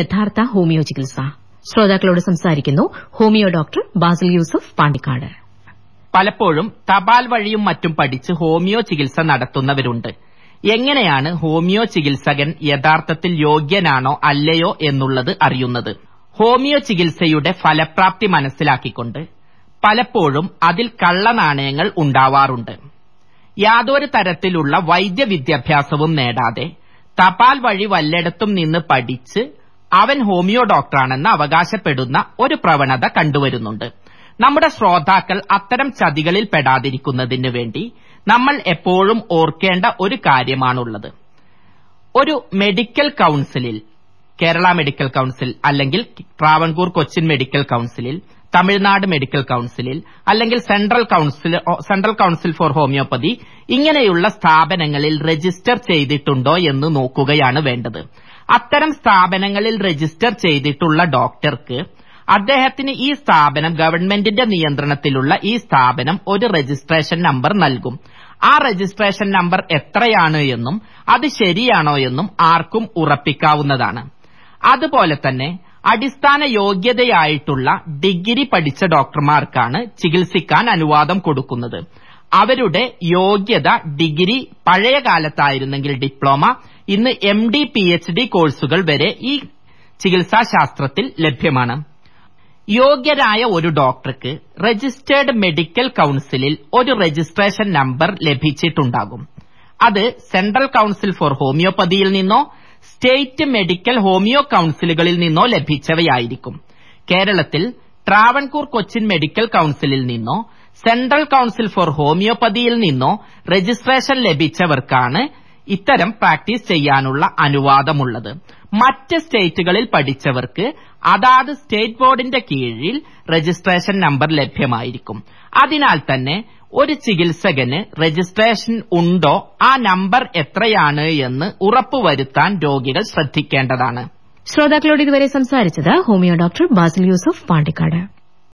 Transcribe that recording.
യഥാർത്ഥ ഹോമിയോ ചികിത്സ ശ്രോതാക്കളോട് സംസാരിക്കുന്നു ഹോമിയോ ഡോക്ടർ ബാസിൽ യൂസഫ് പാണ്ടിക്കാട് പലപ്പോഴും തപാൽ വഴിയും മറ്റും പഠിച്ച് ഹോമിയോ ചികിത്സ നടത്തുന്നവരുണ്ട് എങ്ങനെയാണ് ഹോമിയോ ചികിത്സകൻ യഥാർത്ഥത്തിൽ യോഗ്യനാണോ അല്ലയോ എന്നുള്ളത് അറിയുന്നത് ഹോമിയോ ചികിത്സയുടെ ഫലപ്രാപ്തി മനസ്സിലാക്കിക്കൊണ്ട് പലപ്പോഴും അതിൽ കള്ളനാണയങ്ങൾ ഉണ്ടാവാറുണ്ട് യാതൊരു തരത്തിലുള്ള വൈദ്യ വിദ്യാഭ്യാസവും നേടാതെ തപാൽ വഴി വല്ലയിടത്തും നിന്ന് പഠിച്ച് അവൻ ഹോമിയോ ഡോക്ടറാണെന്ന് അവകാശപ്പെടുന്ന ഒരു പ്രവണത കണ്ടുവരുന്നുണ്ട് നമ്മുടെ ശ്രോതാക്കൾ അത്തരം ചതികളിൽ പെടാതിരിക്കുന്നതിന് വേണ്ടി നമ്മൾ എപ്പോഴും ഓർക്കേണ്ട ഒരു കാര്യമാണുള്ളത് ഒരു മെഡിക്കൽ കൌൺസിലിൽ കേരള മെഡിക്കൽ കൌൺസിൽ അല്ലെങ്കിൽ ട്രാവൻകൂർ കൊച്ചിൻ മെഡിക്കൽ കൌൺസിലിൽ തമിഴ്നാട് മെഡിക്കൽ കൌൺസിലിൽ അല്ലെങ്കിൽ central council central council for homoeopathy ഇങ്ങനെയുള്ള സ്ഥാപനങ്ങളിൽ രജിസ്റ്റർ ചെയ്തിട്ടുണ്ടോ എന്ന് നോക്കുകയാണ് വേണ്ടത് അത്തരം സ്ഥാപനങ്ങളിൽ രജിസ്റ്റർ ചെയ്തിട്ടുള്ള ഡോക്ടർക്ക് അദ്ദേഹത്തിന് ഈ സ്ഥാപനം ഗവൺമെന്റിന്റെ നിയന്ത്രണത്തിലുള്ള ഈ സ്ഥാപനം ഒരു രജിസ്ട്രേഷൻ നമ്പർ നൽകും ആ രജിസ്ട്രേഷൻ നമ്പർ എത്രയാണ് എന്നും അത് ശരിയാണോ എന്നും ആർക്കും ഉറപ്പിക്കാവുന്നതാണ് അതുപോലെ തന്നെ അടിസ്ഥാന യോഗ്യതയായിട്ടുള്ള ഡിഗ്രി പഠിച്ച ഡോക്ടർമാർക്കാണ് ചികിത്സിക്കാൻ അനുവാദം കൊടുക്കുന്നത് അവരുടെ യോഗ്യത ഡിഗ്രി പഴയ കാലത്തായിരുന്നെങ്കിൽ ഡിപ്ലോമ ഇന്ന് M D P H D കോഴ്സുകൾ വരെ ഈ ചികിത്സാശാസ്ത്രത്തിൽ ലഭ്യമാണ് യോഗ്യരായ ഒരു ഡോക്ടർക്ക് രജിസ്റ്റേർഡ് മെഡിക്കൽ കൌൺസിലിൽ ഒരു രജിസ്ട്രേഷൻ നമ്പർ ലഭിച്ചിട്ടുണ്ടാകും അത് സെൻട്രൽ കൌൺസിൽ ഫോർ ഹോമിയോപ്പതിയിൽ നിന്നോ സ്റ്റേറ്റ് മെഡിക്കൽ ഹോമിയോ കൌൺസിലുകളിൽ നിന്നോ ലഭിച്ചവയായിരിക്കും കേരളത്തിൽ ട്രാവൻകൂർ കൊച്ചിൻ മെഡിക്കൽ കൌൺസിലിൽ നിന്നോ സെൻട്രൽ കൌൺസിൽ ഫോർ ഹോമിയോപ്പതിയിൽ നിന്നോ രജിസ്ട്രേഷൻ ലഭിച്ചവർക്കാണ് ഇത്തരം പ്രാക്ടീസ് ചെയ്യാനുള്ള അനുവാദമുള്ളത് മറ്റ് സ്റ്റേറ്റുകളിൽ പഠിച്ചവർക്ക് അതാത് സ്റ്റേറ്റ് ബോർഡിന്റെ കീഴിൽ രജിസ്ട്രേഷൻ നമ്പർ ലഭ്യമായിരിക്കും അതിനാൽ തന്നെ ഒരു ചികിത്സകന് രജിസ്ട്രേഷൻ ഉണ്ടോ ആ നമ്പർ എത്രയാണ് എന്ന് ഉറപ്പുവരുത്താൻ രോഗികൾ ശ്രദ്ധിക്കേണ്ടതാണ് ശ്രോതാക്കളോട് ഇതുവരെ സംസാരിച്ചത് ഹോമിയോ ഡോക്ടർ ബാസിൽ യൂസഫ് പാണ്ടിക്കാട്